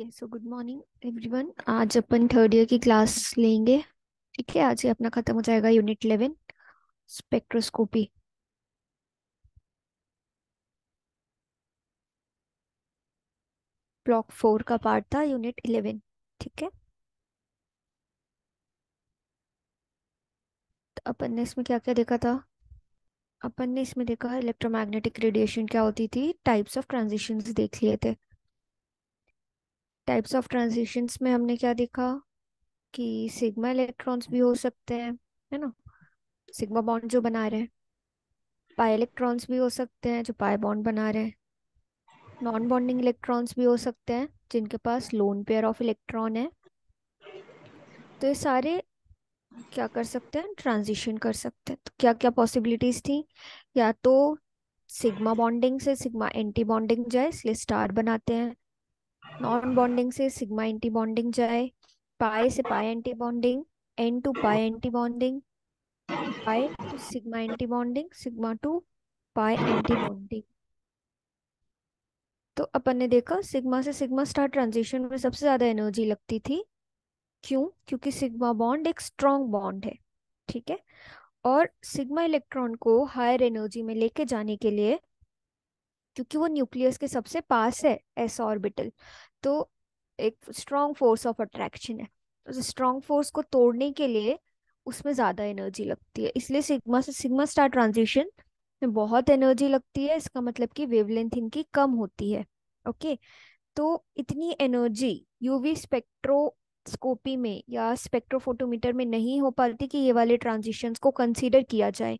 okay so good morning everyone आज अपन third year की क्लास लेंगे ठीक है आज ही अपना खत्म हो जाएगा unit eleven spectroscopy block four का पार्ट था यूनिट इलेवन ठीक है तो अपन ने इसमें क्या क्या देखा था अपन ने इसमें देखा इलेक्ट्रोमैग्नेटिक रेडिएशन क्या होती थी टाइप्स ऑफ ट्रांजिशंस देख लिए थे टाइप्स ऑफ ट्रांजिशंस में हमने क्या देखा कि सिग्मा इलेक्ट्रॉन्स भी हो सकते हैं है ना सिग्मा बॉन्ड जो बना रहे हैं पाई इलेक्ट्रॉन्स भी हो सकते हैं जो पाई बॉन्ड बना रहे हैं नॉन बॉन्डिंग इलेक्ट्रॉन्स भी हो सकते हैं जिनके पास लोन पेयर ऑफ इलेक्ट्रॉन है तो ये सारे क्या कर सकते हैं ट्रांजिशन कर सकते हैं तो क्या क्या पॉसिबिलिटीज थी या तो सिग्मा बॉन्डिंग से सिग्मा एंटी बॉन्डिंग जाए इसलिए स्टार बनाते हैं नॉन बॉन्डिंग से सिग्मा एंटी बॉन्डिंग जाए पाए से pi anti bonding n to pi anti bonding pi to sigma anti bonding sigma to pi anti bonding तो अपन ने देखा सिग्मा से सिग्मा स्टार ट्रांजिशन में सबसे ज्यादा एनर्जी लगती थी क्यों क्योंकि सिग्मा बॉन्ड एक स्ट्रॉन्ग बॉन्ड है ठीक है और सिग्मा इलेक्ट्रॉन को हायर एनर्जी में लेके जाने के लिए क्योंकि वो न्यूक्लियस के सबसे पास है एस ऑर्बिटल तो एक स्ट्रॉन्ग फोर्स ऑफ अट्रैक्शन है तो स्ट्रॉन्ग फोर्स को तोड़ने के लिए उसमें ज़्यादा एनर्जी लगती है इसलिए सिग्मा से सिग्मा स्टार ट्रांजिशन में बहुत एनर्जी लगती है इसका मतलब कि वेवलेंथ इनकी कम होती है ओके तो इतनी एनर्जी यूवी स्पेक्ट्रोस्कोपी में या स्पेक्ट्रोफोटोमीटर में नहीं हो पाती कि ये वाले ट्रांजिशंस को कंसीडर किया जाए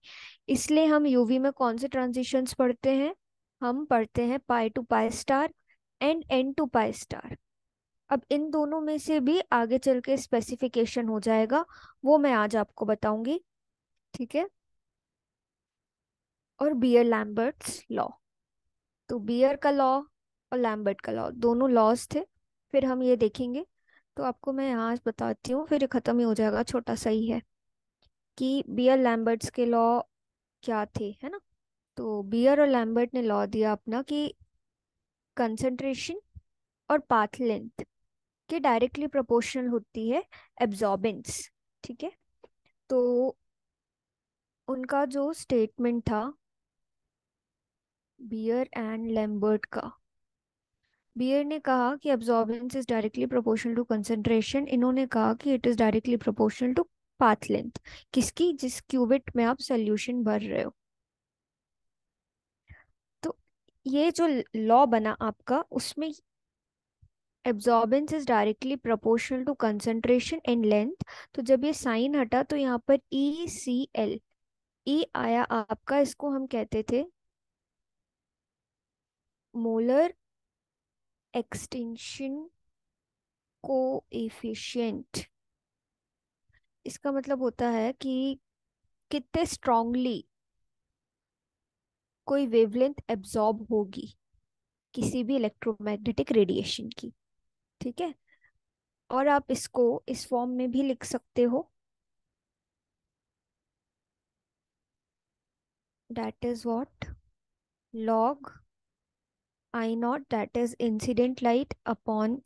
इसलिए हम यूवी में कौन से ट्रांजिशंस पढ़ते हैं हम पढ़ते हैं pi to pi star and n to pi star अब इन दोनों में से भी आगे चल के स्पेसिफिकेशन हो जाएगा वो मैं आज आपको बताऊंगी ठीक है और बियर लैम्बर्ट्स लॉ तो बियर का लॉ और लैम्बर्ट का लॉ दोनों लॉज थे फिर हम ये देखेंगे तो आपको मैं यहाँ बताती हूँ फिर ख़त्म ही हो जाएगा छोटा सा ही है कि बियर लैम्बर्ट्स के लॉ क्या थे है ना तो बियर और लैम्बर्ट ने लॉ दिया अपना कि कंसंट्रेशन और पाथ लेंथ के डायरेक्टली प्रोपोर्शनल होती है एब्जॉर्बेंस ठीक है तो उनका जो स्टेटमेंट था बियर एंड लैम्बर्ट का बियर ने कहा कि absorbance is directly proportional to concentration इन्होंने कहा कि it is directly proportional to path length किसकी जिस क्यूबिट में आप सोल्यूशन भर रहे हो ये जो लॉ बना आपका उसमें absorbance is directly proportional to concentration and length तो जब ये साइन हटा तो यहाँ पर ई सी एल ई आया आपका इसको हम कहते थे मोलर एक्सटेंशन को एफिशियंट इसका मतलब होता है कि कितने स्ट्रांगली कोई वेवलेंथ एब्जॉर्ब होगी किसी भी इलेक्ट्रोमैग्नेटिक रेडिएशन की ठीक है और आप इसको इस फॉर्म में भी लिख सकते हो that is what log I naught that is incident light upon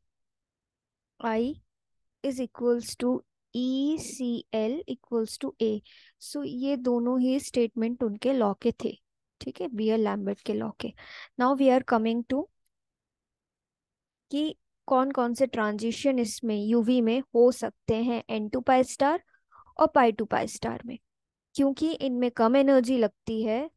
I is equals to E C L equals to A so ये दोनों ही स्टेटमेंट उनके लॉ के थे ठीक है बी लैम्बर्ट के लॉ के now we are coming to कि कौन कौन से ट्रांजिशन इसमें यूवी में हो सकते हैं एन टू पाई स्टार और पाई टू पाई स्टार में क्योंकि इनमें कम एनर्जी लगती है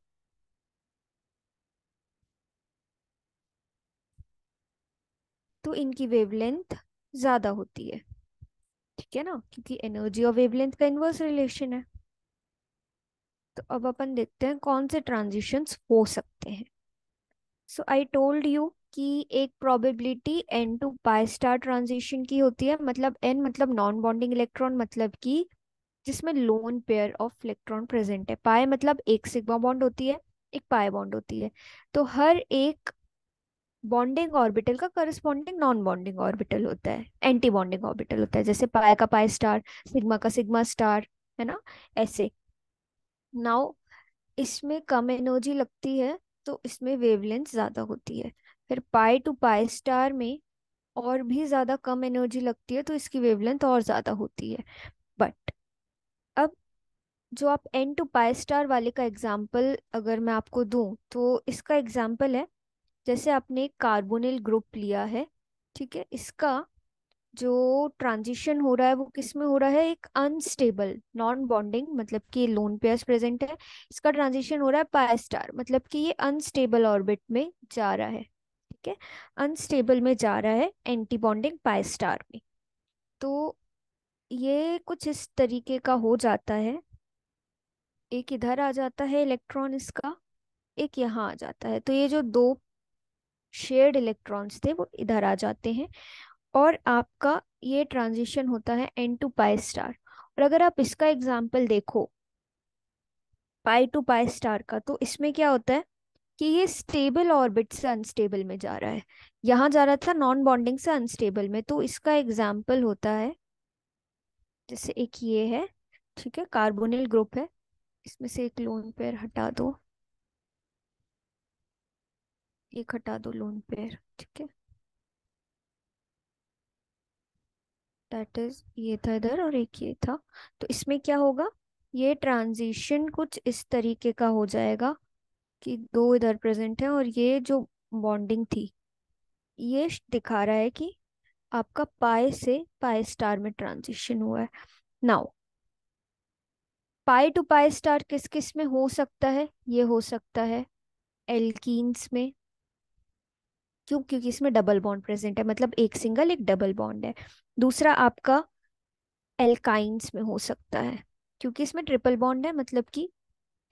तो इनकी वेवलेंथ ज़्यादा होती है ठीक है ना क्योंकि एनर्जी और वेवलेंथ का इन्वर्स रिलेशन है तो अब अपन देखते हैं कौन से ट्रांजिशंस हो सकते हैं सो आई टोल्ड यू कि एक probability n to pi star transition की होती है मतलब एन मतलब नॉन बॉन्डिंग इलेक्ट्रॉन मतलब कि जिसमें lone pair of electron present है पाए मतलब एक सिग्मा बॉन्ड होती है एक पाए बॉन्ड होती है तो हर एक बॉन्डिंग ऑर्बिटल का करस्पॉन्डिंग नॉन बॉन्डिंग ऑर्बिटल होता है एंटी बॉन्डिंग ऑर्बिटल होता है जैसे पाए का पाए स्टार सिग्मा का सिग्मा स्टार है ना ऐसे नाउ इसमें कम एनर्जी लगती है तो इसमें वेवलेंथ ज़्यादा होती है फिर पाई टू पाई स्टार में और भी ज़्यादा कम एनर्जी लगती है तो इसकी वेवलेंथ और ज़्यादा होती है बट अब जो आप एन टू पाई स्टार वाले का एग्जाम्पल अगर मैं आपको दू तो इसका एग्जाम्पल है जैसे आपने एक कार्बोनिल ग्रुप लिया है ठीक है इसका जो ट्रांजिशन हो रहा है वो किस में हो रहा है एक अनस्टेबल नॉन बॉन्डिंग मतलब कि लोन पेयर्स प्रेजेंट है इसका ट्रांजिशन हो रहा है पाई स्टार मतलब कि ये अनस्टेबल ऑर्बिट में जा रहा है ठीक है अनस्टेबल में जा रहा है एंटी बॉन्डिंग पाई स्टार में तो ये कुछ इस तरीके का हो जाता है एक इधर आ जाता है इलेक्ट्रॉन इसका एक यहाँ आ जाता है तो ये जो दो शेयर्ड इलेक्ट्रॉन्स थे वो इधर आ जाते हैं और आपका ये ट्रांजिशन होता है एन टू पाई स्टार और अगर आप इसका एग्जाम्पल देखो पाई टू पाई स्टार का तो इसमें क्या होता है कि ये स्टेबल ऑर्बिट से अनस्टेबल में जा रहा है यहाँ जा रहा था नॉन बॉन्डिंग से अनस्टेबल में तो इसका एग्जाम्पल होता है जैसे एक ये है ठीक है कार्बोनिल ग्रुप है इसमें से एक लोन पेयर हटा दो एक हटा दो लोन पेयर ठीक है दैट इज ये था इधर और एक ये था तो इसमें क्या होगा ये ट्रांजिशन कुछ इस तरीके का हो जाएगा कि दो इधर प्रेजेंट है और ये जो बॉन्डिंग थी ये दिखा रहा है कि आपका पाए से पाए स्टार में ट्रांजिशन हुआ है नाउ पाए टू पाए स्टार किस किस में हो सकता है ये हो सकता है एल्कीन्स में क्यों क्योंकि इसमें डबल बॉन्ड प्रेजेंट है मतलब एक सिंगल एक डबल बॉन्ड है दूसरा आपका एल्काइंस में हो सकता है क्योंकि इसमें ट्रिपल बॉन्ड है मतलब कि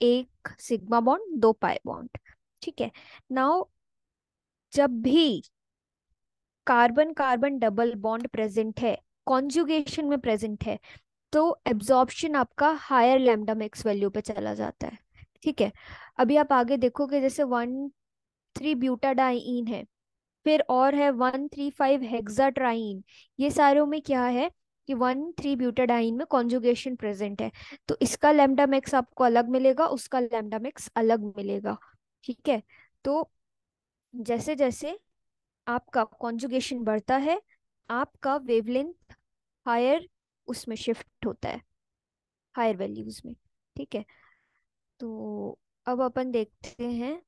एक सिग्मा बॉन्ड दो पाई बॉन्ड ठीक है नाउ जब भी carbon carbon double bond present है कॉन्जुगेशन में प्रेजेंट है तो एब्जॉर्बन आपका हायर लैम्डा मैक्स वैल्यू पे चला जाता है ठीक है अभी आप आगे देखोगे जैसे वन थ्री ब्यूटाडाइन है फिर और है वन थ्री फाइव हेक्साट्राइन ये सारों में क्या है कि वन थ्री ब्यूटाडाइन में कॉन्जुगेशन प्रेजेंट है तो इसका लेमडा मैक्स आपको अलग मिलेगा उसका लेमडा मैक्स अलग मिलेगा ठीक है तो जैसे जैसे आपका कॉन्जुगेशन बढ़ता है आपका वेवलेंथ हायर उसमें शिफ्ट होता है हायर वैल्यूज में ठीक है तो अब अपन देखते हैं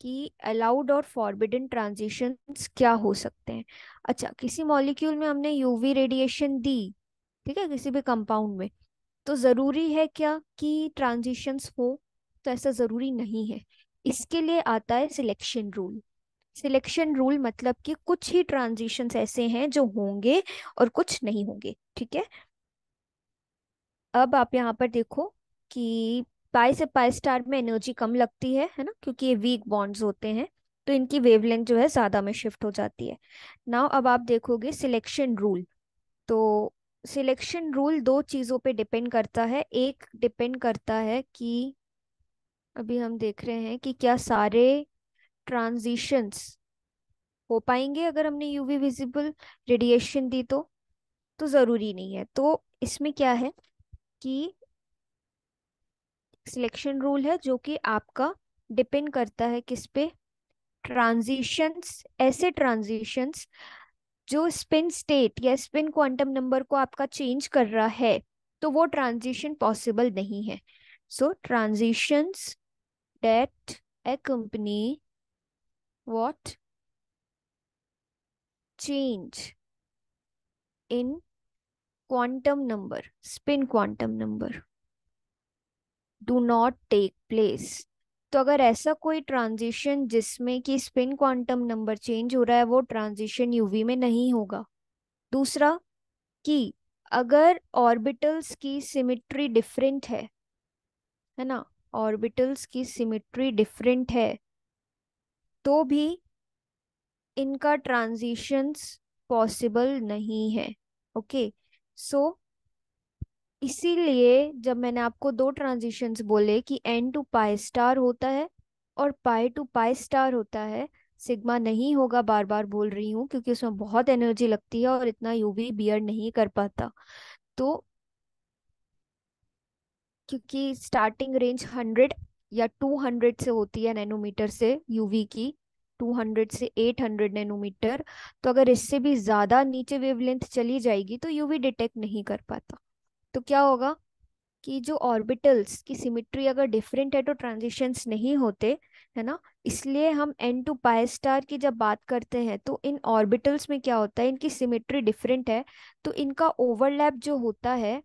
कि अलाउड और फॉरबिडन ट्रांजिशन क्या हो सकते हैं अच्छा किसी मॉलिक्यूल में हमने यूवी रेडिएशन दी ठीक है किसी भी कंपाउंड में तो ज़रूरी है क्या कि ट्रांजिशंस हो तो ऐसा ज़रूरी नहीं है इसके लिए आता है सिलेक्शन रूल सिलेक्शन रूल मतलब कि कुछ ही ट्रांजिशंस ऐसे हैं जो होंगे और कुछ नहीं होंगे ठीक है अब आप यहाँ पर देखो कि पाई से पाई स्टार में एनर्जी कम लगती है है ना क्योंकि ये वीक बॉन्ड्स होते हैं तो इनकी वेवलेंथ जो है ज़्यादा में शिफ्ट हो जाती है नाउ अब आप देखोगे सिलेक्शन रूल तो सिलेक्शन रूल दो चीज़ों पे डिपेंड करता है एक डिपेंड करता है कि अभी हम देख रहे हैं कि क्या सारे ट्रांजिशंस हो पाएंगे अगर हमने यूवी विजिबल रेडिएशन दी तो तो ज़रूरी नहीं है तो इसमें क्या है कि सिलेक्शन रूल है जो कि आपका डिपेंड करता है किस पे ट्रांजिशंस ऐसे ट्रांजिशंस जो स्पिन स्टेट या स्पिन क्वांटम नंबर को आपका चेंज कर रहा है तो वो ट्रांजिशन पॉसिबल नहीं है so transitions that accompany what change in quantum number spin quantum number do not take place तो अगर ऐसा कोई ट्रांजिशन जिसमें कि स्पिन क्वांटम नंबर चेंज हो रहा है वो ट्रांजिशन यूवी में नहीं होगा दूसरा कि अगर ऑर्बिटल्स की सिमिट्री डिफरेंट है है ना ऑर्बिटल्स की सिमिट्री डिफरेंट है तो भी इनका ट्रांजिशंस पॉसिबल नहीं है ओके सो इसीलिए जब मैंने आपको दो ट्रांजिशंस बोले कि एन टू पाई स्टार होता है और पाई टू पाई स्टार होता है सिग्मा नहीं होगा बार बार बोल रही हूँ क्योंकि उसमें बहुत एनर्जी लगती है और इतना यूवी बियर नहीं कर पाता तो क्योंकि स्टार्टिंग रेंज हंड्रेड या टू हंड्रेड से होती है नैनोमीटर से यूवी की टू हंड्रेड से एट हंड्रेड नैनोमीटर तो अगर इससे भी ज़्यादा नीचे वेवलेंथ चली जाएगी तो यूवी डिटेक्ट नहीं कर पाता तो क्या होगा कि जो ऑर्बिटल्स की सिमिट्री अगर डिफरेंट है तो ट्रांजिशंस नहीं होते है ना इसलिए हम एन टू पाए स्टार की जब बात करते हैं तो इन ऑर्बिटल्स में क्या होता है इनकी सिमिट्री डिफरेंट है तो इनका ओवरलैप जो होता है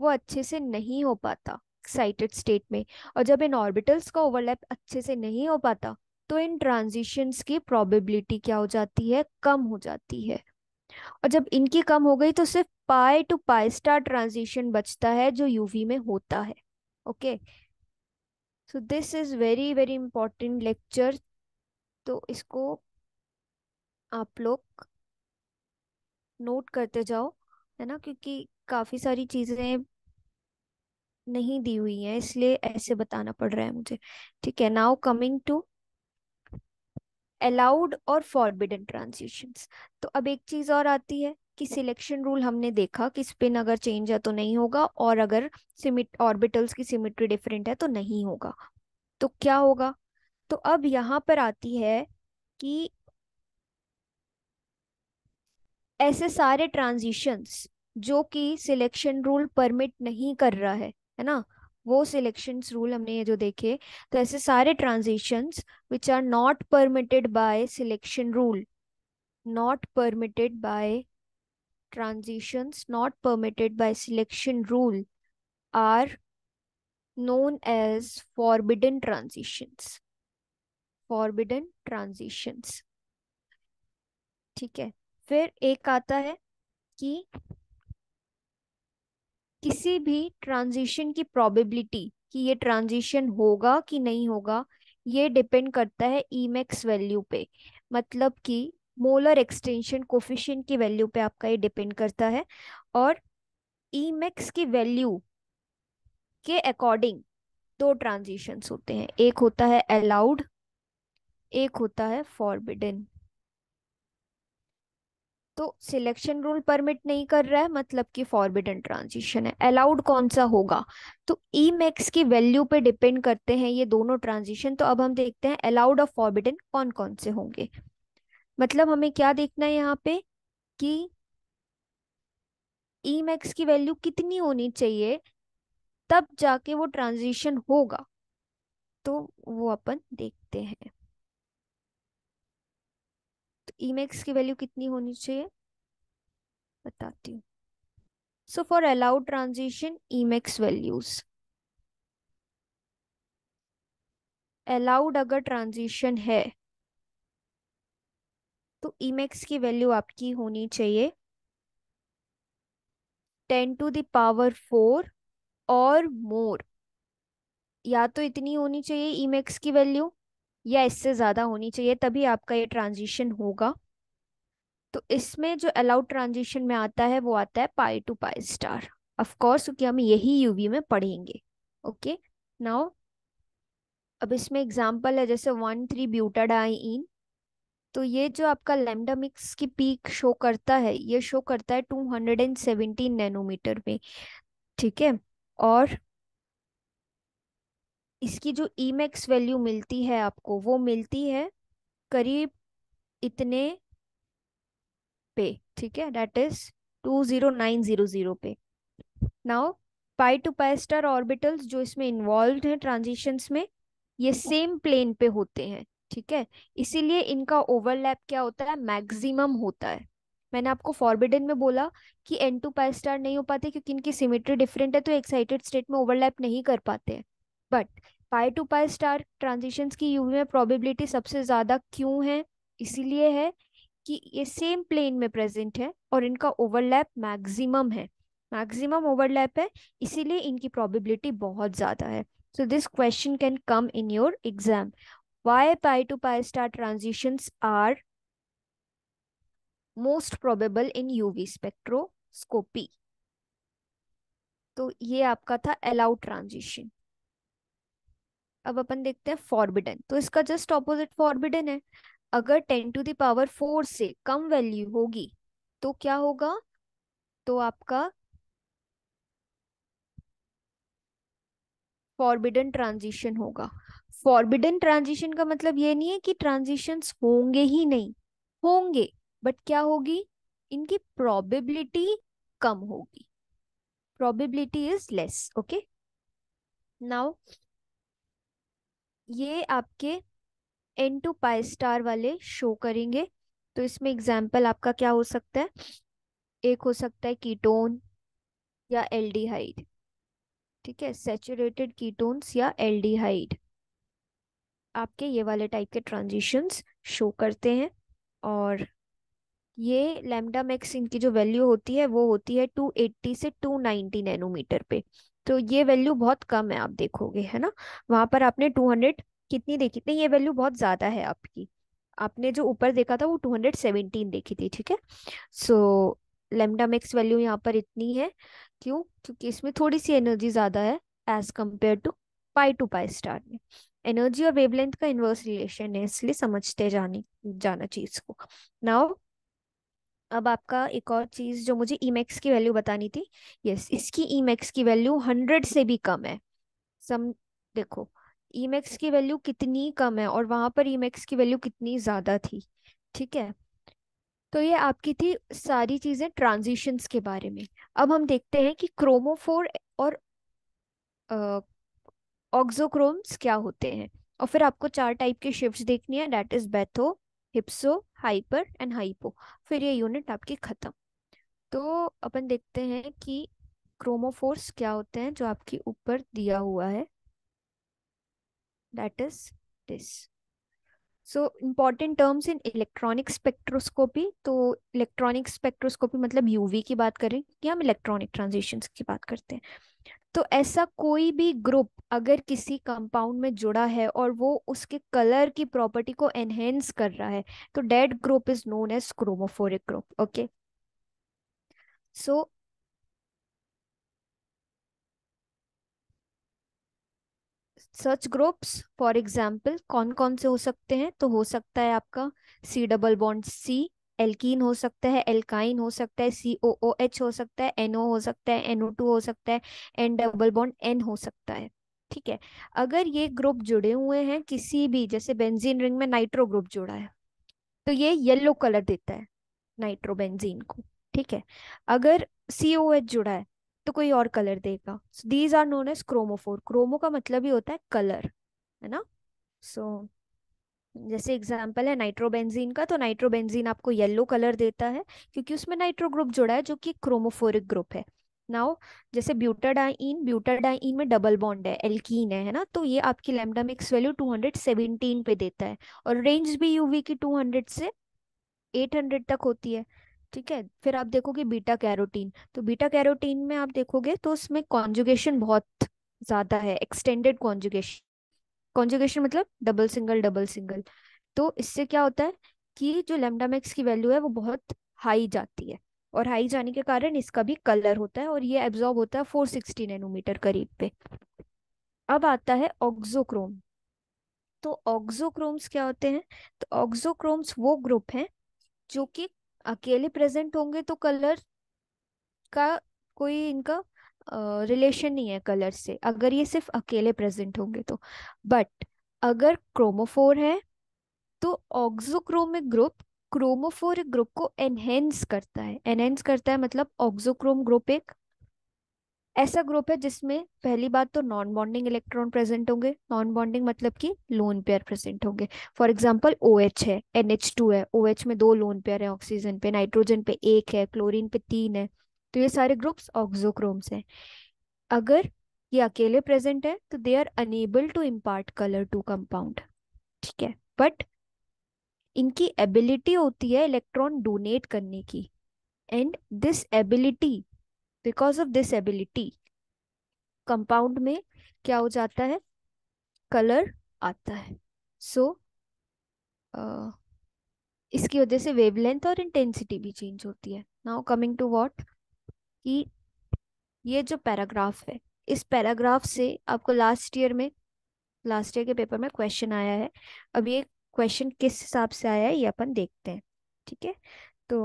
वो अच्छे से नहीं हो पाता एक्साइटेड स्टेट में और जब इन ऑर्बिटल्स का ओवरलैप अच्छे से नहीं हो पाता तो इन ट्रांजिशंस की प्रोबेबिलिटी क्या हो जाती है कम हो जाती है और जब इनकी कम हो गई तो सिर्फ pi to pi star transition बचता है जो यूवी में होता है okay so this is very very important lecture तो इसको आप लोग नोट करते जाओ है ना क्योंकि काफ़ी सारी चीज़ें नहीं दी हुई हैं इसलिए ऐसे बताना पड़ रहा है मुझे ठीक है नाउ कमिंग टू अलाउड और फॉरबिडन ट्रांजिशन तो अब एक चीज और आती है कि सिलेक्शन रूल हमने देखा कि स्पिन अगर चेंज है तो नहीं होगा और अगर ऑर्बिटल्स की सिमिट्री डिफरेंट है तो नहीं होगा तो क्या होगा तो अब यहाँ पर आती है कि ऐसे सारे ट्रांजिशंस जो कि सिलेक्शन रूल परमिट नहीं कर रहा है है ना वो सिलेक्शन रूल हमने ये जो देखे तो ऐसे सारे transaction which are not permitted by selection rule not permitted by transaction not permitted by selection rule are known as forbidden transaction forbidden transaction ठीक है फिर एक आता है कि किसी भी ट्रांजिशन की प्रोबेबिलिटी कि ये ट्रांजिशन होगा कि नहीं होगा ये डिपेंड करता है ई मैक्स वैल्यू पे मतलब कि मोलर एक्सटेंशन कोफिशियंट की वैल्यू पे आपका ये डिपेंड करता है और ई की वैल्यू के अकॉर्डिंग दो ट्रांजिशंस होते हैं एक होता है अलाउड एक होता है फॉरबिडन तो सिलेक्शन रूल परमिट नहीं कर रहा है मतलब कि फॉरबिडन ट्रांजिशन है अलाउड कौन सा होगा तो ई मैक्स की वैल्यू पे डिपेंड करते हैं ये दोनों ट्रांजिशन तो अब हम देखते हैं अलाउड और फॉरबिडन कौन कौन से होंगे मतलब हमें क्या देखना है यहाँ पे कि ई मैक्स की वैल्यू कितनी होनी चाहिए तब जाके वो ट्रांजिशन होगा तो वो अपन देखते हैं ईमैक्स की वैल्यू कितनी होनी चाहिए बताती हूँ so for allowed transition E max values allowed अगर ट्रांजिशन है तो ईमेक्स की वैल्यू आपकी होनी चाहिए टेन टू दावर फोर और मोर या तो इतनी होनी चाहिए ईमेक्स की वैल्यू या इससे ज़्यादा होनी चाहिए तभी आपका ये ट्रांजिशन होगा तो इसमें जो अलाउड ट्रांजिशन में आता है वो आता है pi to pi star of course क्योंकि हम यही यूवी में पढ़ेंगे ओके नाउ अब इसमें एग्जाम्पल है जैसे वन थ्री ब्यूटाडाइन तो ये जो आपका लेमडा मिक्स की पीक शो करता है ये शो करता है two hundred and seventeen nanometre में ठीक है और इसकी जो ई मैक्स वैल्यू मिलती है आपको वो मिलती है करीब इतने पे ठीक है that is two zero nine zero zero पे now pi to pi star orbitals जो इसमें इन्वॉल्व हैं ट्रांजिशंस में ये सेम प्लेन पे होते हैं ठीक है इसीलिए इनका ओवरलैप क्या होता है मैक्सिमम होता है मैंने आपको फॉरबिडन में बोला कि एन टू पाई स्टार नहीं हो पाते क्योंकि इनकी सिमेट्री डिफरेंट है तो एक्साइटेड स्टेट में ओवरलैप नहीं कर पाते हैं but pi to pi star transitions की यूवी में प्रोबेबिलिटी सबसे ज़्यादा क्यों है इसीलिए है कि ये सेम प्लेन में प्रेजेंट है और इनका ओवरलैप मैक्सिमम है मैक्सिमम ओवरलैप है इसीलिए इनकी प्रोबेबिलिटी बहुत ज़्यादा है so this question can come in your exam why pi to pi star transitions are most probable in UV spectroscopy तो ये आपका था अलाउड ट्रांजिशन अब अपन देखते हैं फॉरबिडन तो इसका जस्ट ऑपोजिट फॉरबिडन है अगर टेन टू दावर फोर से कम वैल्यू होगी तो क्या होगा तो आपका फॉरबिडन ट्रांजिशन होगा फॉरबिडन ट्रांजिशन का मतलब ये नहीं है कि ट्रांजिशन होंगे ही नहीं होंगे बट क्या होगी इनकी प्रॉबिबिलिटी कम होगी probability is less okay now ये आपके एन टू पाई स्टार वाले शो करेंगे तो इसमें एग्जाम्पल आपका क्या हो सकता है एक हो सकता है कीटोन या एल्डिहाइड ठीक है सेचुरेटेड कीटोन्स या एल्डिहाइड आपके ये वाले टाइप के ट्रांजिशंस शो करते हैं और ये लैमडा मैक्स इनकी जो वैल्यू होती है वो होती है 280 से 290 नैनोमीटर पे तो ये वैल्यू बहुत कम है आप देखोगे है ना वहां पर आपने 200 कितनी देखी थी ये वैल्यू बहुत ज्यादा है आपकी आपने जो ऊपर देखा था वो 217 देखी थी ठीक है सो लेमडा मैक्स वैल्यू यहाँ पर इतनी है क्यों क्योंकि इसमें थोड़ी सी एनर्जी ज्यादा है as compare to pi to pi star में एनर्जी और वेवलेंथ का इन्वर्स रिलेशन है इसलिए समझते जाने जाना चीज को नाउ अब आपका एक और चीज जो मुझे मैक्स की वैल्यू बतानी थी यस इसकी मैक्स की वैल्यू हंड्रेड से भी कम है सम देखो मैक्स की वैल्यू कितनी कम है और वहां पर मैक्स की वैल्यू कितनी ज्यादा थी ठीक है तो ये आपकी थी सारी चीजें ट्रांजिशंस के बारे में अब हम देखते हैं कि क्रोमोफोर और ऑक्सोक्रोम्स क्या होते हैं और फिर आपको चार टाइप के शिफ्ट देखनी है that is batho hypso hyper and hypo फिर ये यूनिट आपके खत्म तो अपन देखते हैं कि क्रोमोफोर्स क्या होते हैं जो आपके ऊपर दिया हुआ है that is this so important terms in electronic spectroscopy तो इलेक्ट्रॉनिक स्पेक्ट्रोस्कोपी मतलब यूवी की बात करें कि हम इलेक्ट्रॉनिक ट्रांजिशंस की बात करते हैं तो ऐसा कोई भी ग्रुप अगर किसी कंपाउंड में जुड़ा है और वो उसके कलर की प्रॉपर्टी को एनहेंस कर रहा है तो that group is known as chromophoric group okay so सर्च ग्रुप्स फॉर एग्जाम्पल कौन कौन से हो सकते हैं तो हो सकता है आपका C double bond C alkene हो सकता है एल्काइन हो सकता है सी ओ ओ एच हो सकता है एनओ हो सकता है एनओ टू हो सकता है एन डबल बॉन्ड एन हो सकता है ठीक है अगर ये ग्रुप जुड़े हुए हैं किसी भी जैसे बेंजीन रिंग में नाइट्रो ग्रुप जुड़ा है तो ये येलो कलर देता है नाइट्रोबेंजीन को ठीक है अगर सी ओ एच जुड़ा है तो कोई और कलर देगा these are known as chromophore chromo का मतलब ही होता है कलर है ना सो so, जैसे एग्जाम्पल है नाइट्रोबेंजीन का तो नाइट्रोबेंजीन आपको येलो कलर देता है क्योंकि उसमें नाइट्रो ग्रुप जुड़ा है जो कि क्रोमोफोरिक ग्रुप है नाउ जैसे ब्यूटाडाइन ब्यूटाडाइन में डबल बॉन्ड है एल्कीन है है ना तो ये आपकी लैम्डा मिक्स वैल्यू 217 पे देता है और रेंज भी यूवी की 200 से 800 तक होती है ठीक है फिर आप देखोगे बीटा कैरोटीन तो बीटा कैरोटीन में आप देखोगे तो उसमें कॉन्जुगेशन बहुत ज्यादा है एक्सटेंडेड कॉन्जुगेशन कॉन्जुगेशन मतलब डबल सिंगल डबल सिंगल तो इससे क्या होता है कि जो लेमडा मैक्स की वैल्यू है वो बहुत हाई जाती है और हाई जाने के कारण इसका भी कलर होता है और ये एब्जॉर्ब होता है 460 नैनोमीटर करीब पे अब आता है ऑक्जोक्रोम तो ऑक्जोक्रोम्स क्या होते हैं तो ऑक्जोक्रोम्स वो ग्रुप हैं जो कि अकेले प्रेजेंट होंगे तो कलर का कोई इनका रिलेशन नहीं है कलर से अगर ये सिर्फ अकेले प्रेजेंट होंगे तो बट अगर क्रोमोफोर है तो ऑक्सोक्रोमिक ग्रुप क्रोमोफोर ग्रुप को एनहेंस करता है एनहेंस करता है मतलब ऑक्सोक्रोम ग्रुप एक ऐसा ग्रुप है जिसमें पहली बात तो नॉन बॉन्डिंग इलेक्ट्रॉन प्रेजेंट होंगे नॉन बॉन्डिंग मतलब कि लोन पेयर प्रेजेंट होंगे फॉर एग्जांपल एच है टू है एच में दो लोन पेयर है ऑक्सीजन पे नाइट्रोजन पे एक है क्लोरीन पे तीन है तो ये सारे ग्रुप्स ऑक्जोक्रोम्स हैं अगर ये अकेले प्रेजेंट है तो they are enable to impart colour to compound ठीक है बट इनकी एबिलिटी होती है इलेक्ट्रॉन डोनेट करने की and this ability because of this ability compound में क्या हो जाता है कलर आता है सो so, uh, इसकी वजह से वेवलेंथ और इंटेंसिटी भी चेंज होती है नाउ कमिंग टू व्हाट कि ये जो पैराग्राफ है इस पैराग्राफ से आपको लास्ट ईयर में लास्ट ईयर के पेपर में क्वेश्चन आया है अब ये क्वेश्चन किस हिसाब से आया है ये अपन देखते हैं ठीक है तो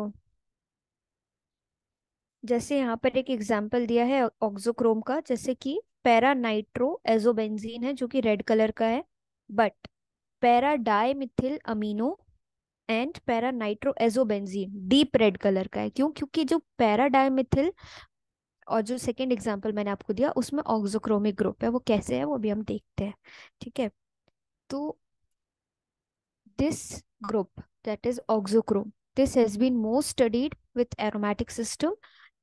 जैसे यहाँ पर एक एग्जाम्पल दिया है ऑक्जोक्रोम का जैसे कि पैरा नाइट्रो एजोबेंजीन है जो कि रेड कलर का है but para dimethyl amino and para nitro azobenzene deep red colour का है क्यों क्योंकि जो पैरा डायमिथिल और जो सेकेंड एग्जाम्पल मैंने आपको दिया उसमें ऑक्जोक्रोमिक ग्रुप है वो कैसे है वो भी हम देखते हैं ठीक है तो this group that is auxochrome this has been most studied with aromatic system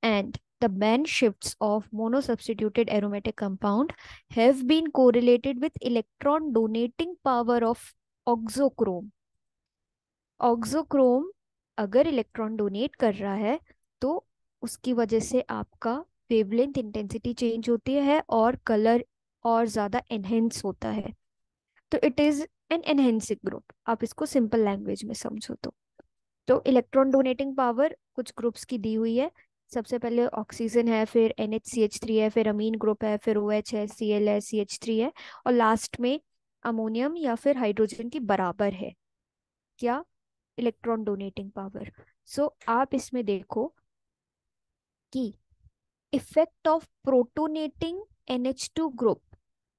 and the main shift of monosubstituted aromatic compound have been correlated with electron donating power of auxochrome auxochrome अगर electron donate कर रहा है तो उसकी वजह से आपका wavelength intensity change होती है और कलर और ज़्यादा एनहेंस होता है तो it is an enhancing group आप इसको सिंपल लैंग्वेज में समझो तो तो इलेक्ट्रॉन डोनेटिंग पावर कुछ ग्रुप्स की दी हुई है सबसे पहले ऑक्सीजन है फिर N H C H three है फिर अमीन ग्रुप है फिर ओ एच है सी एल है सी एच थ्री है और लास्ट में अमोनियम या फिर हाइड्रोजन की बराबर है क्या इलेक्ट्रॉन डोनेटिंग पावर सो आप इसमें देखो कि effect of protonating to group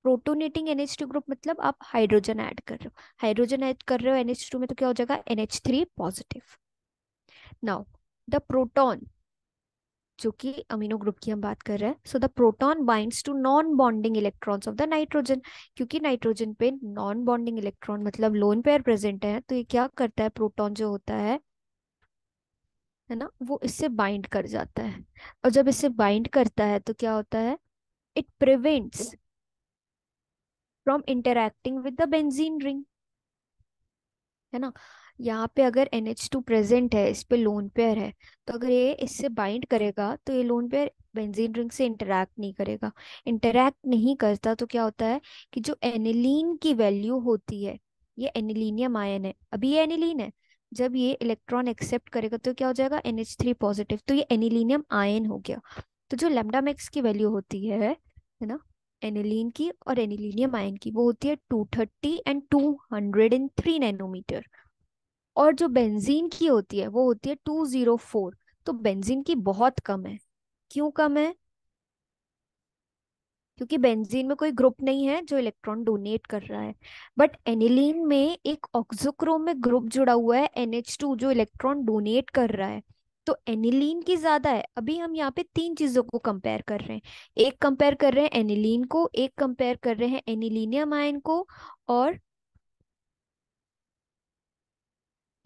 protonating to group मतलब आप हाइड्रोजन ऐड कर रहे हो हाइड्रोजन ऐड कर रहे हो टू में तो क्या हो जाएगा three positive now the proton जो कि अमीनो ग्रुप की हम बात कर रहे हैं so the proton binds to non bonding electrons of the nitrogen क्योंकि नाइट्रोजन पे नॉन बॉन्डिंग इलेक्ट्रॉन मतलब लोन पेयर प्रेजेंट है तो ये क्या करता है प्रोटॉन जो होता है है ना वो इससे बाइंड कर जाता है और जब इससे बाइंड करता है तो क्या होता है it prevents from interacting with the benzene ring है ना यहाँ पे अगर एन एच टू प्रेजेंट है इस पे लोन पेयर है तो अगर ये इससे बाइंड करेगा तो ये लोन पेयर बेंजीन रिंग से इंटरैक्ट नहीं करेगा इंटरैक्ट नहीं करता तो क्या होता है कि जो एनिलीन की वैल्यू होती है ये एनिलीनियम आयन है अभी ये एनिलीन है जब ये इलेक्ट्रॉन एक्सेप्ट करेगा तो क्या हो जाएगा एन एच थ्री पॉजिटिव तो ये एनिलीनियम आयन हो गया तो जो लेमडा मैक्स की वैल्यू होती है है ना एनिलीन की और एनिलीनियम आयन की वो होती है two thirty and two hundred and three nanometre और जो बेंजीन की होती है वो होती है टू जीरो फोर तो बेंजीन की बहुत कम है क्यों कम है क्योंकि बेंजीन में कोई ग्रुप नहीं है जो इलेक्ट्रॉन डोनेट कर रहा है बट एनिलीन में एक ऑक्सोक्रोम में ग्रुप जुड़ा हुआ है NH2 जो इलेक्ट्रॉन डोनेट कर रहा है तो एनिलीन की ज्यादा है अभी हम यहाँ पे तीन चीजों को कंपेयर कर रहे हैं एक कंपेयर कर रहे हैं एनिलीन को एक कंपेयर कर रहे हैं एनिलीनियम आयन को और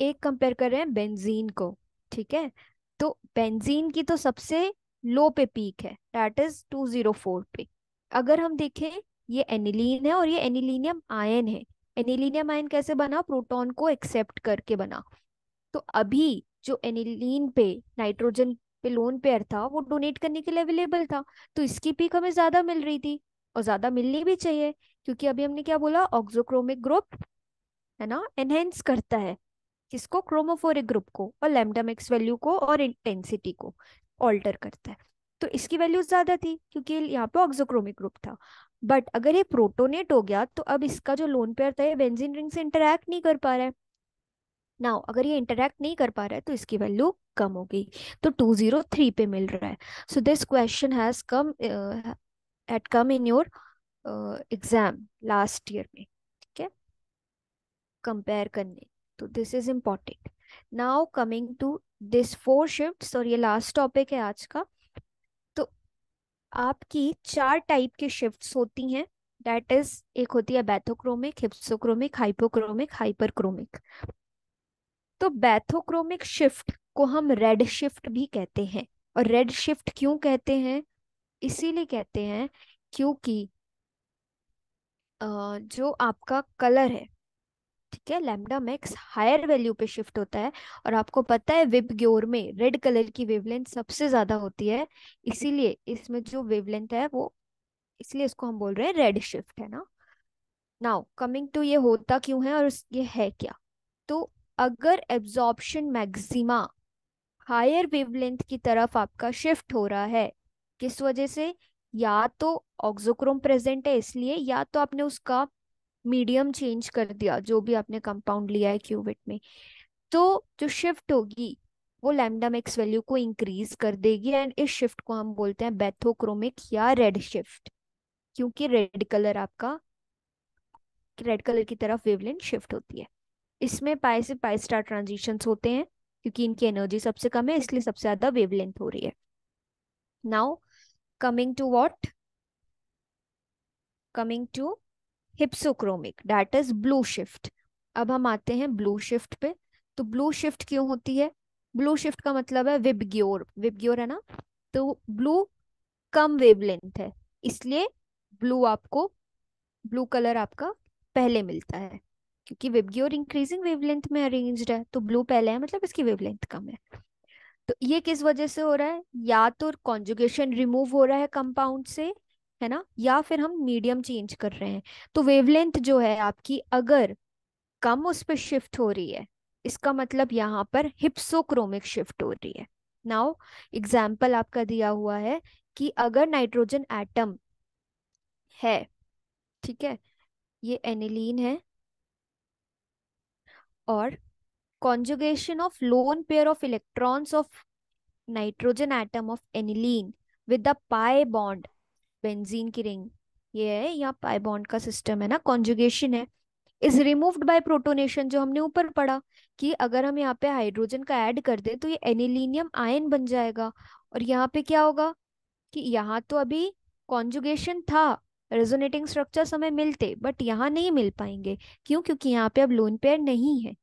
एक कंपेयर कर रहे हैं बेंजीन को ठीक है तो बेंजीन की तो सबसे लो पे पीक है डेट इज 204 पे अगर हम देखें ये एनिलीन है और ये एनिलीनियम आयन है एनिलीनियम आयन कैसे बना प्रोटोन को एक्सेप्ट करके बना तो अभी जो एनिलीन पे नाइट्रोजन पे लोन पेयर था वो डोनेट करने के लिए अवेलेबल था तो इसकी पीक हमें ज्यादा मिल रही थी और ज्यादा मिलनी भी चाहिए क्योंकि अभी हमने क्या बोला ऑक्सोक्रोमिक ग्रुप है ना एनहेंस करता है किसको क्रोमोफोरिक ग्रुप को और लेमडा मैक्स वैल्यू को और इंटेंसिटी को ऑल्टर करता है तो इसकी वैल्यूज ज्यादा थी क्योंकि यहाँ पे ऑक्सोक्रोमिक ग्रुप था बट अगर ये प्रोटोनेट हो गया तो अब इसका जो लोन पेयर था ये बेंजीन रिंग से इंटरैक्ट नहीं कर पा रहा है नाउ अगर ये इंटरेक्ट नहीं कर पा रहा है तो इसकी वैल्यू कम हो गई तो 203 पे मिल रहा है so this question has come at come in your exam last year में ठीक है कंपेयर करने तो this is important now coming to this four shift और ये लास्ट टॉपिक है आज का तो आपकी चार टाइप की शिफ्ट होती हैं दैट इज एक होती है बैथोक्रोमिक हिप्सोक्रोमिक हाइपोक्रोमिक हाइपरक्रोमिक तो बैथोक्रोमिक शिफ्ट को हम रेड शिफ्ट भी कहते हैं और रेड शिफ्ट क्यों कहते हैं इसीलिए कहते हैं क्योंकि जो आपका कलर है ठीक है लैमडा मैक्स हायर वैल्यू पे शिफ्ट होता है और आपको पता है विब ग्योर में रेड कलर की वेवलेंथ सबसे ज्यादा होती है इसीलिए इसमें जो वेवलेंथ है वो इसलिए इसको हम बोल रहे हैं रेड शिफ्ट है ना नाउ कमिंग टू ये होता क्यों है और ये है क्या तो अगर एब्जॉर्प्शन मैक्सिमा हायर वेवलेंथ की तरफ आपका शिफ्ट हो रहा है किस वजह से या तो ऑक्सोक्रोम प्रेजेंट है इसलिए या तो आपने उसका मीडियम चेंज कर दिया जो भी आपने कंपाउंड लिया है क्यूबिट में तो जो शिफ्ट होगी वो लैमडम मैक्स वैल्यू को इंक्रीज कर देगी एंड इस शिफ्ट को हम बोलते हैं बेथोक्रोमिक या रेड शिफ्ट क्योंकि रेड कलर आपका रेड कलर की तरफ वेवलेंथ शिफ्ट होती है इसमें पाए से पाई स्टार ट्रांजिशन होते हैं क्योंकि इनकी एनर्जी सबसे कम है इसलिए सबसे ज्यादा वेवलेंथ हो रही है now coming to what coming to hypsochromic that is blue shift अब हम आते हैं ब्लू शिफ्ट पे तो ब्लू शिफ्ट क्यों होती है ब्लू शिफ्ट का मतलब है विबग्योर विबग्योर है ना तो ब्लू कम वेवलेंथ है इसलिए ब्लू आपको ब्लू कलर आपका पहले मिलता है क्योंकि विबग्योर इंक्रीजिंग वेवलेंथ में अरेंज्ड है तो ब्लू पहले है मतलब इसकी वेवलेंथ कम है तो ये किस वजह से हो रहा है या तो कॉन्जुगेशन रिमूव हो रहा है कंपाउंड से है ना या फिर हम मीडियम चेंज कर रहे हैं तो वेवलेंथ जो है आपकी अगर कम उस पर शिफ्ट हो रही है इसका मतलब यहाँ पर हिप्सोक्रोमिक शिफ्ट हो रही है नाउ एग्जाम्पल आपका दिया हुआ है कि अगर नाइट्रोजन एटम है ठीक है ये एनिलीन है और conjugation of lone pair of electrons of nitrogen atom of aniline with the pi bond benzene की रिंग ये है यहाँ पाई बॉन्ड का सिस्टम है ना कॉन्जुगेशन है इज रिमूव्ड बाय प्रोटोनेशन जो हमने ऊपर पढ़ा कि अगर हम यहाँ पे हाइड्रोजन का ऐड कर दे तो ये एनिलीनियम आयन बन जाएगा और यहाँ पे क्या होगा कि यहाँ तो अभी कॉन्जुगेशन था रेजोनेटिंग स्ट्रक्चर हमें मिलते बट यहाँ नहीं मिल पाएंगे क्यों क्योंकि यहाँ पे अब लोन पेयर नहीं है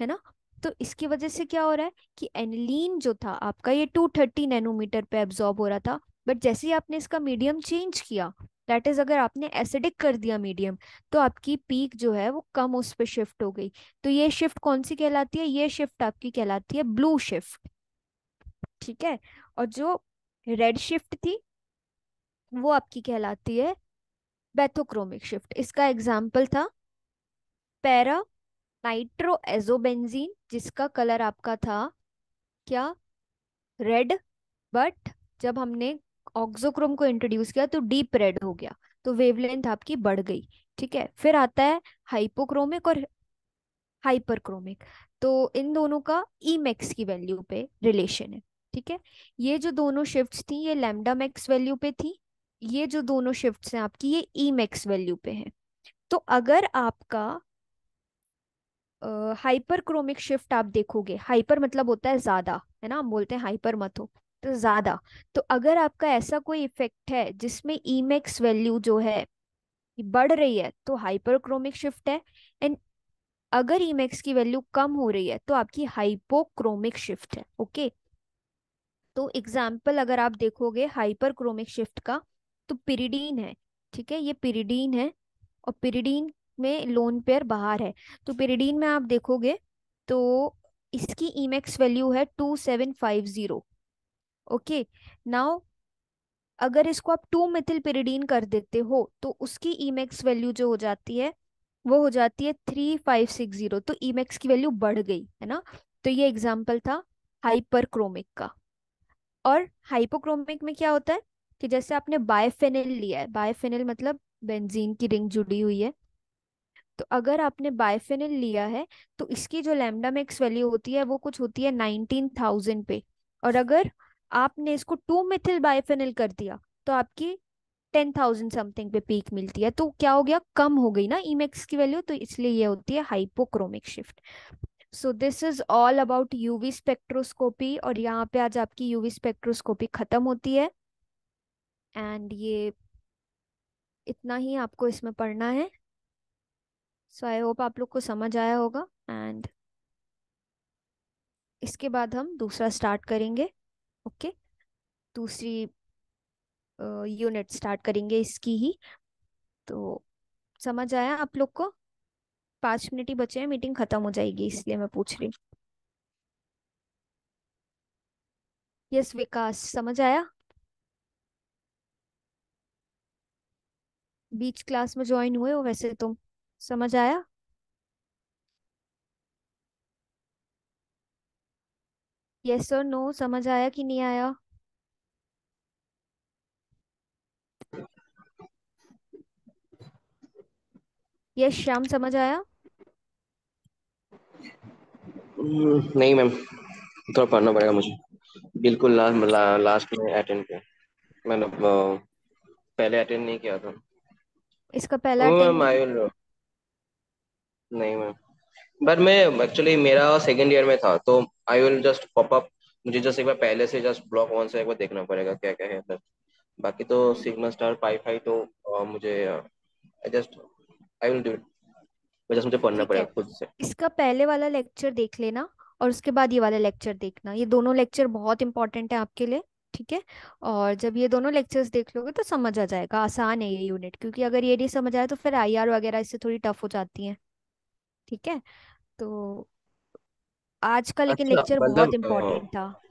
है ना तो इसकी वजह से क्या हो रहा है कि एनिलीन जो था आपका ये 230 नैनोमीटर पे एब्जॉर्ब हो रहा था बट जैसे ही आपने इसका मीडियम चेंज किया दैट इज अगर आपने एसिडिक कर दिया मीडियम तो आपकी पीक जो है वो कम उस पर शिफ्ट हो गई तो ये शिफ्ट कौन सी कहलाती है ये शिफ्ट आपकी कहलाती है ब्लू शिफ्ट ठीक है और जो रेड शिफ्ट थी वो आपकी कहलाती है बेथोक्रोमिक शिफ्ट इसका एग्जाम्पल था पैरा नाइट्रो एजोबेंजीन जिसका कलर आपका था क्या रेड बट जब हमने ऑक्सोक्रोम को इंट्रोड्यूस किया तो डीप रेड हो गया तो वेवलेंथ आपकी बढ़ गई ठीक है फिर आता है हाइपोक्रोमिक और हाइपरक्रोमिक तो इन दोनों का ई मैक्स की वैल्यू पे रिलेशन है ठीक है ये जो दोनों शिफ्ट्स थी ये लेमडामैक्स मैक्स वैल्यू पे थी ये जो दोनों शिफ्ट्स हैं आपकी ये ई मैक्स वैल्यू पे है तो अगर आपका हाइपरक्रोमिक uh, शिफ्ट आप देखोगे हाइपर मतलब होता है ज्यादा है ना हम बोलते हैं हाइपर मत हो तो ज़्यादा तो अगर आपका ऐसा कोई इफेक्ट है जिसमें ईमेक्स वैल्यू जो है बढ़ रही है तो हाइपरक्रोमिक शिफ्ट है एंड अगर ईमेक्स की वैल्यू कम हो रही है तो आपकी हाइपोक्रोमिक शिफ्ट है ओके तो एग्जाम्पल अगर आप देखोगे हाइपरक्रोमिक शिफ्ट का तो पिरीडीन है ठीक है ये पिरीडीन है और पिरीडीन में लोन पेयर बाहर है तो पिरीडीन में आप देखोगे तो इसकी ईमेक्स वैल्यू है two seven five zero okay now अगर इसको आप टू मिथिल पेरिडीन कर देते हो तो उसकी ईमेक्स वैल्यू जो हो जाती है वो हो जाती है थ्री फाइव सिक्स जीरो तो ईमेक्स की वैल्यू बढ़ गई है ना तो ये एग्जाम्पल था हाइपरक्रोमिक का और हाइपोक्रोमिक में क्या होता है कि जैसे आपने बायफेनिल लिया है बायफेनिल मतलब बेंजीन की रिंग जुड़ी हुई है तो अगर आपने बायफेनिल लिया है तो इसकी जो लैम्डा मैक्स वैल्यू होती है वो कुछ होती है नाइनटीन थाउजेंड पे और अगर आपने इसको टू मिथिल बायोफेनिल कर दिया तो आपकी टेन थाउजेंड समथिंग पे पीक मिलती है तो क्या हो गया कम हो गई ना ईमेक्स की वैल्यू तो इसलिए ये होती है hypochromic shift so this is all about UV spectroscopy और यहाँ पे आज आपकी यूवी स्पेक्ट्रोस्कोपी खत्म होती है एंड ये इतना ही आपको इसमें पढ़ना है सो आई होप आप लोग को समझ आया होगा एंड इसके बाद हम दूसरा स्टार्ट करेंगे ओके दूसरी यूनिट स्टार्ट करेंगे इसकी ही तो समझ आया आप लोग को पांच मिनट ही बचे हैं मीटिंग खत्म हो जाएगी इसलिए मैं पूछ रही यस विकास समझ आया बीच क्लास में ज्वाइन हुए हो वैसे तुम तो, समझ आया यस और नो समझ आया कि नहीं आया यस श्याम समझ आया हम्म, नहीं मैम थोड़ा पढ़ना पड़ेगा मुझे बिल्कुल ला, ला, लास्ट में अटेंड किया मैंने मतलब, पहले अटेंड नहीं किया था इसका पहला नहीं मैम बट मैं एक्चुअली मेरा सेकंड ईयर में था तो I will just pop up मुझे जस्ट एक बार पहले से जस्ट ब्लॉक वन से एक बार देखना पड़ेगा क्या क्या है सर बाकी तो सिग्मा स्टार पाई फाई तो आ, मुझे I just I will do it just मुझे पढ़ना पड़ेगा खुद से इसका पहले वाला लेक्चर देख लेना और उसके बाद ये वाला लेक्चर देखना ये दोनों लेक्चर बहुत इंपॉर्टेंट है आपके लिए ठीक है और जब ये दोनों लेक्चर्स देख लोगे तो समझ आ जाएगा आसान है ये यूनिट क्योंकि अगर ये नहीं समझ आए तो फिर आईआर वगैरह इससे थोड़ी टफ हो जाती है ठीक है तो आज का लेकिन अच्छा लेक्चर मतलब बहुत इम्पोर्टेंट था